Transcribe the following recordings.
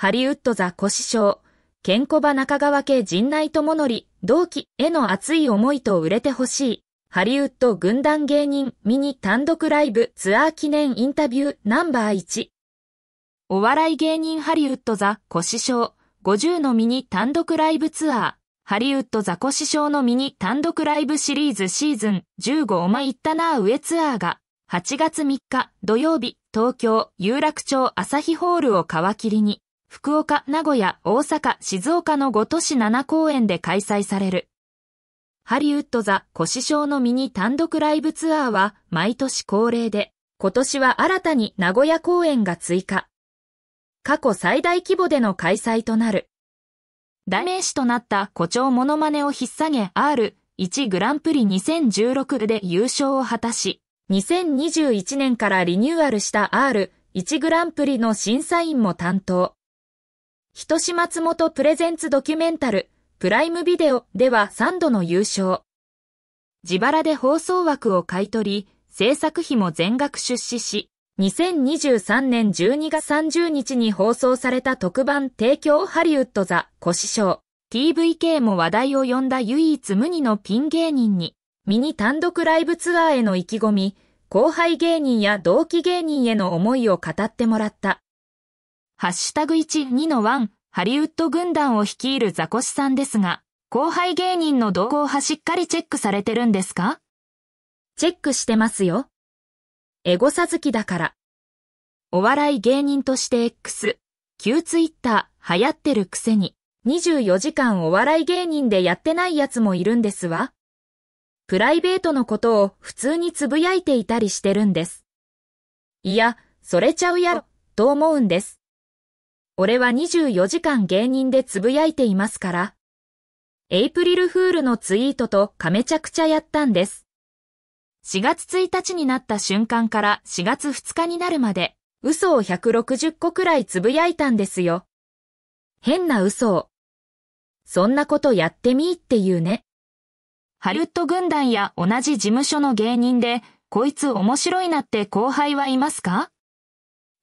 ハリウッドザコシショウ、ケンコバ中川家陣内智則、同期への熱い思いと売れてほしい。ハリウッド軍団芸人ミニ単独ライブツアー記念インタビューナンバー1。お笑い芸人ハリウッドザコシショウ、50のミニ単独ライブツアー。ハリウッドザコシショウのミニ単独ライブシリーズシーズン15お前行ったなぁ上ツアーが8月3日土曜日東京有楽町朝日ホールを皮切りに福岡、名古屋、大阪、静岡の5都市7公演で開催される。ハリウッドザ・コシショウのミニ単独ライブツアーは毎年恒例で、今年は新たに名古屋公演が追加。過去最大規模での開催となる。代名詞となった誇張モノマネを引っ提げ R1 グランプリ2016で優勝を果たし、2021年からリニューアルした R1 グランプリの審査員も担当。人志松本プレゼンツドキュメンタル、プライムビデオでは3度の優勝。自腹で放送枠を買い取り、制作費も全額出資し、2023年12月30日に放送された特番提供ハリウッドザ・コシショー、TVK も話題を呼んだ唯一無二のピン芸人に、ミニ単独ライブツアーへの意気込み、後輩芸人や同期芸人への思いを語ってもらった。ハッシュタグ12の1、ハリウッド軍団を率いるザコシさんですが、後輩芸人の動向はしっかりチェックされてるんですかチェックしてますよ。エゴサ好きだから。お笑い芸人として X、旧ツイッター流行ってるくせに、24時間お笑い芸人でやってない奴もいるんですわ。プライベートのことを普通につぶやいていたりしてるんです。いや、それちゃうやろ、と思うんです。俺は24時間芸人でつぶやいていますから。エイプリルフールのツイートとかめちゃくちゃやったんです。4月1日になった瞬間から4月2日になるまで、嘘を160個くらいつぶやいたんですよ。変な嘘を。そんなことやってみーっていうね。ハリウッド軍団や同じ事務所の芸人で、こいつ面白いなって後輩はいますか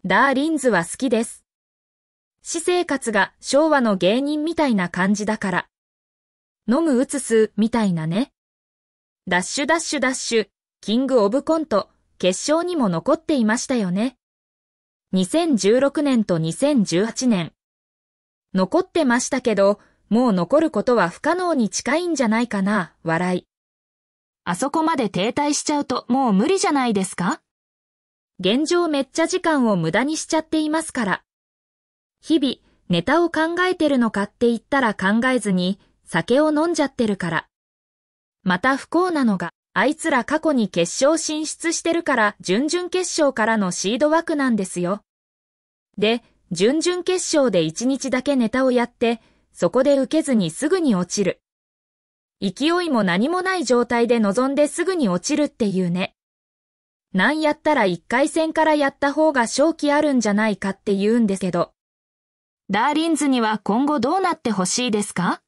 ダーリンズは好きです。私生活が昭和の芸人みたいな感じだから。飲むうつす、みたいなね。ダッシュダッシュダッシュ、キングオブコント、決勝にも残っていましたよね。2016年と2018年。残ってましたけど、もう残ることは不可能に近いんじゃないかな、笑い。あそこまで停滞しちゃうともう無理じゃないですか現状めっちゃ時間を無駄にしちゃっていますから。日々、ネタを考えてるのかって言ったら考えずに、酒を飲んじゃってるから。また不幸なのが、あいつら過去に決勝進出してるから、準々決勝からのシード枠なんですよ。で、準々決勝で1日だけネタをやって、そこで受けずにすぐに落ちる。勢いも何もない状態で臨んですぐに落ちるっていうね。なんやったら1回戦からやった方が勝機あるんじゃないかって言うんですけど。ダーリンズには今後どうなってほしいですか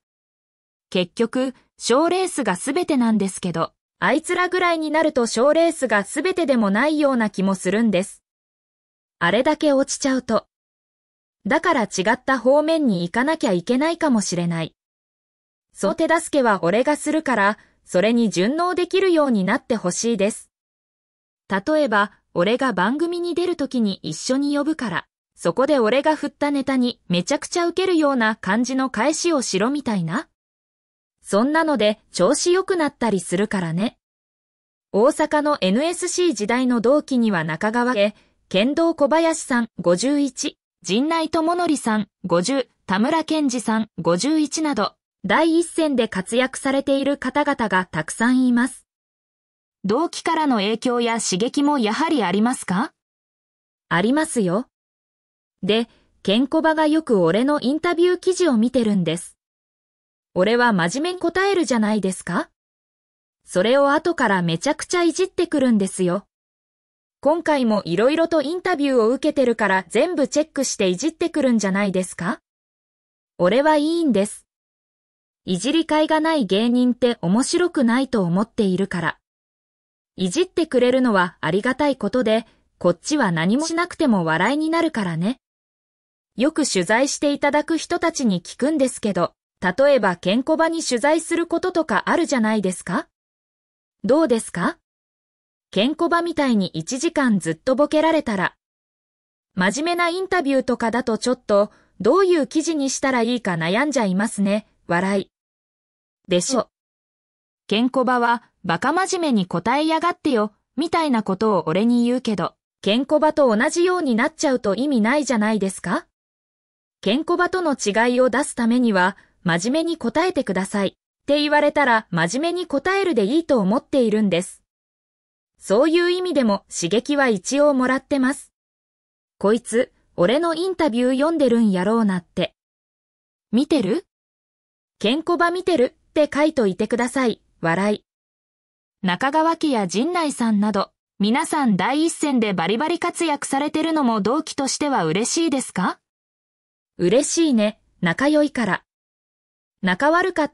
結局、賞レースが全てなんですけど、あいつらぐらいになると賞レースが全てでもないような気もするんです。あれだけ落ちちゃうと。だから違った方面に行かなきゃいけないかもしれない。その手助けは俺がするから、それに順応できるようになってほしいです。例えば、俺が番組に出るときに一緒に呼ぶから。そこで俺が振ったネタにめちゃくちゃ受けるような感じの返しをしろみたいな。そんなので調子良くなったりするからね。大阪の NSC 時代の同期には中川家、剣道小林さん51、陣内智則さん50、田村健二さん51など、第一線で活躍されている方々がたくさんいます。同期からの影響や刺激もやはりありますかありますよ。で、ケンコバがよく俺のインタビュー記事を見てるんです。俺は真面目に答えるじゃないですかそれを後からめちゃくちゃいじってくるんですよ。今回も色々とインタビューを受けてるから全部チェックしていじってくるんじゃないですか俺はいいんです。いじりかいがない芸人って面白くないと思っているから。いじってくれるのはありがたいことで、こっちは何もしなくても笑いになるからね。よく取材していただく人たちに聞くんですけど、例えばケンコバに取材することとかあるじゃないですかどうですかケンコバみたいに1時間ずっとボケられたら、真面目なインタビューとかだとちょっと、どういう記事にしたらいいか悩んじゃいますね、笑い。でしょ。ケンコバは、バカ真面目に答えやがってよ、みたいなことを俺に言うけど、ケンコバと同じようになっちゃうと意味ないじゃないですかケンコバとの違いを出すためには、真面目に答えてください。って言われたら、真面目に答えるでいいと思っているんです。そういう意味でも刺激は一応もらってます。こいつ、俺のインタビュー読んでるんやろうなって。見てるケンコバ見てるって書いといてください。笑い。中川家や陣内さんなど、皆さん第一線でバリバリ活躍されてるのも同期としては嬉しいですか嬉しいね、仲良いから。仲悪かった。